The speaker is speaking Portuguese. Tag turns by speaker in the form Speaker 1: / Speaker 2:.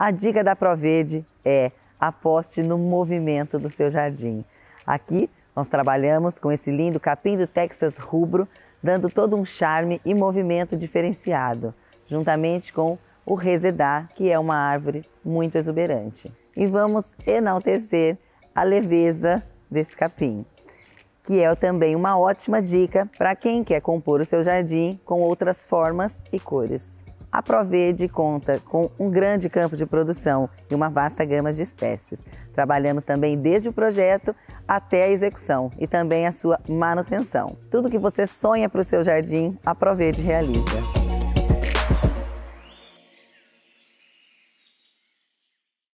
Speaker 1: A dica da Proverde é aposte no movimento do seu jardim. Aqui nós trabalhamos com esse lindo capim do Texas rubro, dando todo um charme e movimento diferenciado, juntamente com o resedar, que é uma árvore muito exuberante. E vamos enaltecer a leveza desse capim, que é também uma ótima dica para quem quer compor o seu jardim com outras formas e cores a Proverde conta com um grande campo de produção e uma vasta gama de espécies. Trabalhamos também desde o projeto até a execução e também a sua manutenção. Tudo que você sonha para o seu jardim, a Proverde realiza.